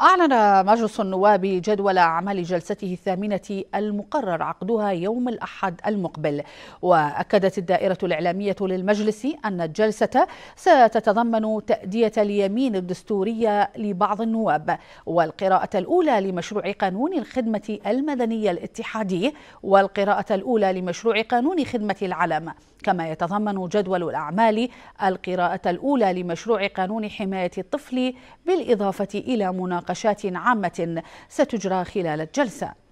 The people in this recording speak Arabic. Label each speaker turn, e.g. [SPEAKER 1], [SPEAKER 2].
[SPEAKER 1] أعلن مجلس النواب جدول أعمال جلسته الثامنة المقرر عقدها يوم الأحد المقبل وأكدت الدائرة الإعلامية للمجلس أن الجلسة ستتضمن تأدية اليمين الدستورية لبعض النواب والقراءة الأولى لمشروع قانون الخدمة المدنية الاتحادي والقراءة الأولى لمشروع قانون خدمة العلم كما يتضمن جدول الأعمال القراءة الأولى لمشروع قانون حماية الطفل بالإضافة إلى مناقشات عامة ستجرى خلال الجلسة